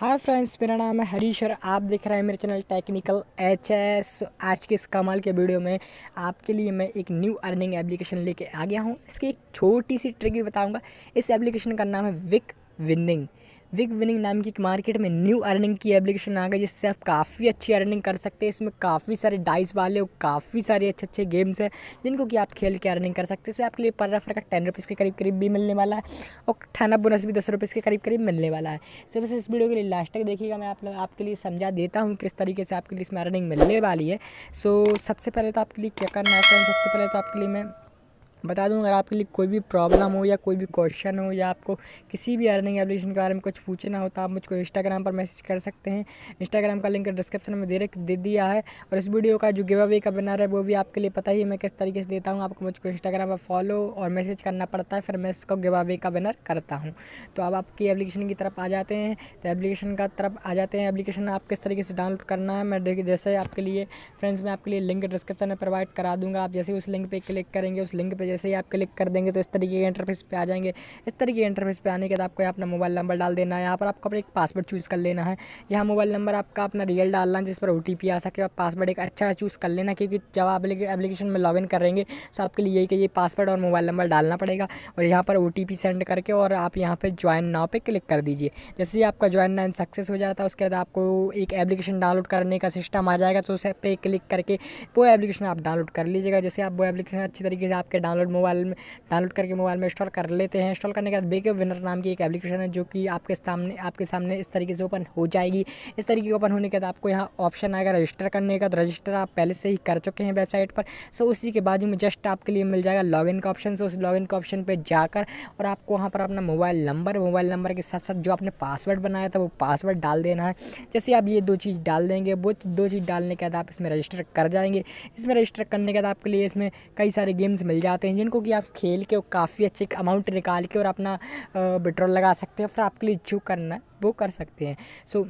hi friends मेरा नाम है हरीश और आप देख रहे हैं मेरे चैनल टेक्निकल एच एस आज के इस कमाल के वीडियो में आपके लिए मैं एक न्यू अर्निंग एप्लीकेशन लेके आ गया हूँ इसकी एक छोटी सी ट्रिक भी बताऊँगा इस एप्लीकेशन का नाम है विक विनिंग विग विनिंग नाम की एक मार्केट में न्यू अर्निंग की एप्लीकेशन आ गई जिससे आप काफ़ी अच्छी अर्निंग कर सकते हैं इसमें काफ़ी सारे डाइस वाले और काफ़ी सारे अच्छे अच्छे गेम्स हैं जिनको कि आप खेल के अर्निंग कर सकते हैं इसमें आपके लिए पर रफ का टेन रुपीज़ के करीब करीब भी मिलने वाला है और खाना बोनस भी दस रुपीज़ के करीब करीब मिलने वाला है सो बस इस वीडियो के लिए लास्ट तक देखिएगा मैं आप आपके लिए समझा देता हूँ किस तरीके से आपके लिए इसमें अर्निंग मिलने वाली है सो सबसे पहले तो आपके लिए क्या करना है सबसे पहले तो आपके लिए मैं बता दूँ अगर आपके लिए कोई भी प्रॉब्लम हो या कोई भी क्वेश्चन हो या आपको किसी भी अर्निंग एप्लीकेशन के बारे में कुछ पूछना हो तो आप मुझको इंस्टाग्राम पर मैसेज कर सकते हैं इंस्टाग्राम का लिंक डिस्क्रिप्शन में दे दे दिया है और इस वीडियो का जो गिव अवे का बनर है वो भी आपके लिए पता ही है मैं किस तरीके से देता हूँ आपको मुझको इंस्टाग्राम पर फॉलो और मैसेज करना पड़ता है फिर मैं इसको गिव अवे का बनर करता हूँ तो आप आपकी एप्लीकेशन की तरफ आ जाते हैं तो एप्लीकेशन का तरफ आ जाते हैं एप्लीकेशन आप किस तरीके से डाउनलोड करना है मैं जैसे आपके लिए फ्रेंड्स मैं आपके लिए लिंक डिस्क्रिप्शन में प्रोवाइड करा दूँगा आप जैसे उस लिंक पर क्लिक करेंगे उस लिंक पर जैसे ही आप क्लिक कर देंगे तो इस तरीके के इंटरफेस पे आ जाएंगे इस तरीके के इंटरफेस पे आने के बाद आपको अपना मोबाइल नंबर डाल देना है यहाँ पर आपको अपना एक पासवर्ड चूज़ कर लेना है यहाँ मोबाइल नंबर आपका अपना रियल डालना है जिस पर ओ आ सके और पासवर्ड एक अच्छा चूज़ कर लेना क्योंकि जब आप एप्लीकेशन में लॉगिन करेंगे तो आपके लिए यही कि ये पासवर्ड और मोबाइल नंबर डालना पड़ेगा और यहाँ पर ओ सेंड करके और आप यहाँ पर ज्वाइन नाव पर क्लिक कर दीजिए जैसे ही आपका ज्वाइन नाइन सक्सेस हो जाता है उसके बाद आपको एक एप्लीकेशन डाउनलोड करने का सिस्टम आ जाएगा तो उस पर क्लिक करके वो एप्लीकेशन आप डाउनलोड कर लीजिएगा जैसे आप वो एप्लीकेशन अच्छी तरीके से आपके डाउनलोड डाउनलोड मोबाइल में डाउनलोड करके मोबाइल में इंस्टॉल कर लेते हैं इंस्टॉल करने के बाद बेग विनर नाम की एक एप्लीकेशन है जो कि आपके सामने आपके सामने इस तरीके से ओपन हो जाएगी इस तरीके ओपन होने के बाद आपको यहाँ ऑप्शन आएगा रजिस्टर करने का तो रजिस्टर आप पहले से ही कर चुके हैं वेबसाइट पर सो उसी के बाजू में जस्ट आपके लिए मिल जाएगा लॉग का ऑप्शन सो उस लॉग के ऑप्शन पर जाकर और आपको वहाँ पर अपना मोबाइल नंबर मोबाइल नंबर के साथ साथ जो आपने पासवर्ड बनाया था वो पासवर्ड डाल देना है जैसे आप ये दो चीज़ डाल देंगे वो दो चीज़ डालने के बाद आप इसमें रजिस्टर कर जाएंगे इसमें रजिस्टर करने के बाद आपके लिए इसमें कई सारे गेम्स मिल जाते हैं इंजन को कि आप खेल के काफ़ी अच्छे अमाउंट निकाल के और अपना पेट्रोल लगा सकते हैं फिर आपके लिए जो करना है वो कर सकते हैं सो so,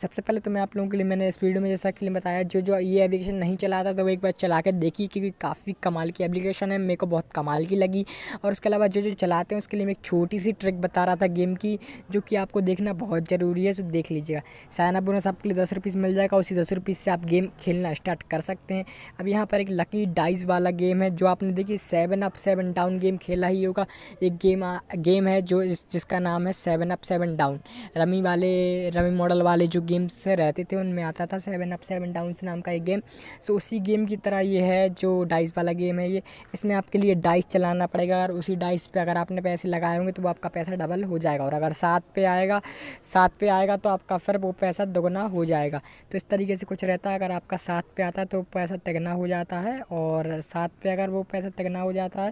सबसे पहले तो मैं आप लोगों के लिए मैंने इस वीडियो में जैसा कि बताया जो जो ये एप्लीकेशन नहीं चलाता तो वो एक बार चला कर देखी क्योंकि काफ़ी कमाल की एप्लीकेशन है मेरे को बहुत कमाल की लगी और उसके अलावा जो जो चलाते हैं उसके लिए मैं एक छोटी सी ट्रिक बता रहा था गेम की जो कि आपको देखना बहुत ज़रूरी है तो देख लीजिएगा साइना बोनस आपके लिए दस रुपीज़ मिल जाएगा उसी दस रुपीज़ से आप गेम खेलना स्टार्ट कर सकते हैं अब यहाँ पर एक लकी डाइस वाला गेम है जो आपने देखी seven up seven down game खेला ही होगा एक गेम गेम है जो जिसका नाम है seven up seven down rummy वाले रमी मॉडल वाले जो गेम्स रहते थे उनमें आता था सेवन अप सेवन डाउन नाम का एक गेम सो उसी गेम की तरह ये है जो डाइस वाला गेम है ये इसमें आपके लिए डाइस चलाना पड़ेगा और उसी डाइस पे अगर आपने पैसे लगाए होंगे तो वो आपका पैसा डबल हो जाएगा और अगर सात पे आएगा सात पे आएगा तो आपका फिर वो पैसा दोगुना हो जाएगा तो इस तरीके से कुछ रहता है अगर आपका सात पे आता है तो पैसा तिगना हो जाता है और सात पे अगर वो पैसा तिगना हो जाता है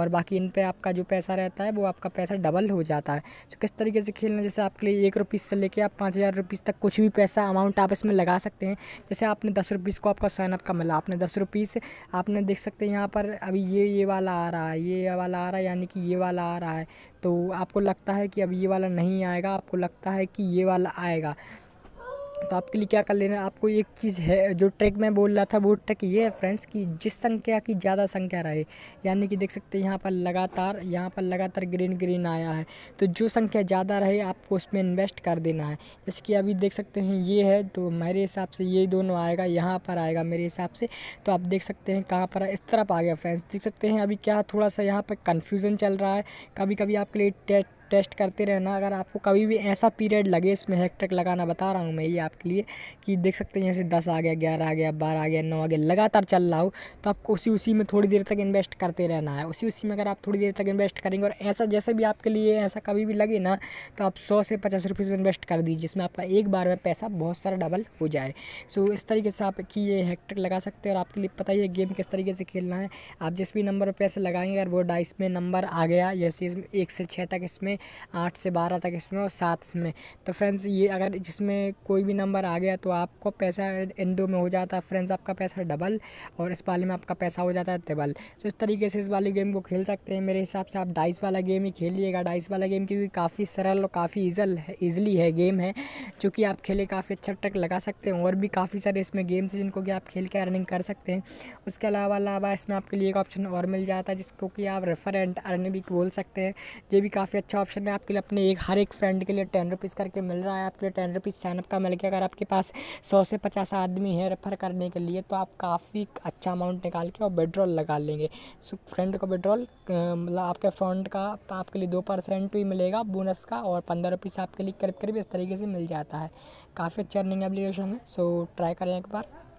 और बाकी इन पे आपका जो पैसा रहता है वो आपका पैसा डबल हो जाता है तो किस तरीके से खेलना जैसे आपके लिए एक रुपीज़ से लेके आप पाँच हज़ार रुपीज़ तक कुछ कुछ भी पैसा अमाउंट आप इसमें लगा सकते हैं जैसे आपने दस रुपीज़ को आपका साइनअप का मिला आपने दस रुपीज़ आपने देख सकते हैं यहाँ पर अभी ये ये वाला आ रहा है ये वाला आ रहा है यानी कि ये वाला आ रहा है तो आपको लगता है कि अब ये वाला नहीं आएगा आपको लगता है कि ये वाला आएगा तो आपके लिए क्या कर लेना आपको एक चीज़ है जो ट्रैक मैं बोल रहा था वो ट्रैक ये है फ्रेंड्स कि जिस संख्या की ज़्यादा संख्या रहे यानी कि देख सकते हैं यहाँ पर लगातार यहाँ पर लगातार ग्रीन ग्रीन आया है तो जो संख्या ज़्यादा रहे आपको उसमें इन्वेस्ट कर देना है जैसे कि अभी देख सकते हैं ये है तो मेरे हिसाब से ये दोनों आएगा यहाँ पर आएगा मेरे हिसाब से तो आप देख सकते हैं कहाँ पर इस तरफ आ गया फ्रेंड्स देख सकते हैं अभी क्या थोड़ा सा यहाँ पर कन्फ्यूज़न चल रहा है कभी कभी आपके लिए टेस्ट टेस्ट करते रहना अगर आपको कभी भी ऐसा पीरियड लगे इसमें हैक लगाना बता रहा हूँ मैं ये आप आपके लिए कि देख सकते हैं जैसे दस आ गया ग्यारह आ गया बारह आ गया नौ आ गया लगातार चल रहा हो तो आपको उसी उसी में थोड़ी देर तक इन्वेस्ट करते रहना है उसी उसी में अगर आप थोड़ी देर तक इन्वेस्ट करेंगे और ऐसा जैसे भी आपके लिए ऐसा कभी भी लगे ना तो आप सौ से पचास रुपये से इन्वेस्ट कर दीजिए जिसमें आपका एक बार में पैसा बहुत सारा डबल हो जाए सो इस तरीके से आपकी ये हैक्ट्रिक लगा सकते हैं और आपके लिए पता ही है गेम किस तरीके से खेलना है आप जिस भी नंबर पर पैसे लगाएंगे अगर वो डाइस में नंबर आ गया जैसे इसमें एक से छः तक इसमें आठ से बारह तक इसमें और सात इसमें तो फ्रेंड्स ये अगर जिसमें कोई भी नंबर आ गया तो आपको पैसा इन दो में हो जाता है फ्रेंड्स आपका पैसा डबल और इस वाले में आपका पैसा हो जाता है डबल तो इस तरीके से इस वाली गेम को खेल सकते हैं मेरे हिसाब से आप डाइस वाला गेम ही खेलिएगा डाइस वाला गेम क्योंकि काफ़ी सरल और काफ़ी ईजल है ईजिली है गेम है जो कि आप खेले काफ़ी अच्छा ट्रक लगा सकते हैं और भी काफ़ी सारे इसमें गेम्स हैं जिनको कि आप खेल के अर्निंग कर सकते हैं उसके अलावा अलावा इसमें आपके लिए एक ऑप्शन और मिल जाता है जिसको कि आप रेफर एंड अर्न भी बोल सकते हैं ये भी काफ़ी अच्छा ऑप्शन है आपके लिए अपने एक हर एक फ्रेंड के लिए टेन रुपीज़ करके मिल रहा है आपके लिए टेन रुपीज़ साइनअप का मिल गया अगर आपके पास सौ से पचास आदमी है रेफ़र करने के लिए तो आप काफ़ी अच्छा अमाउंट निकाल के और पेट्रोल लगा लेंगे सो फ्रेंड को पेट्रोल मतलब आपके फ्रंट का आपके लिए दो परसेंट भी मिलेगा बोनस का और पंद्रह रुपीस आपके लिए करीब करीब इस तरीके से मिल जाता है काफ़ी अच्छा रनिंग एप्लीकेशन है सो ट्राई करें एक बार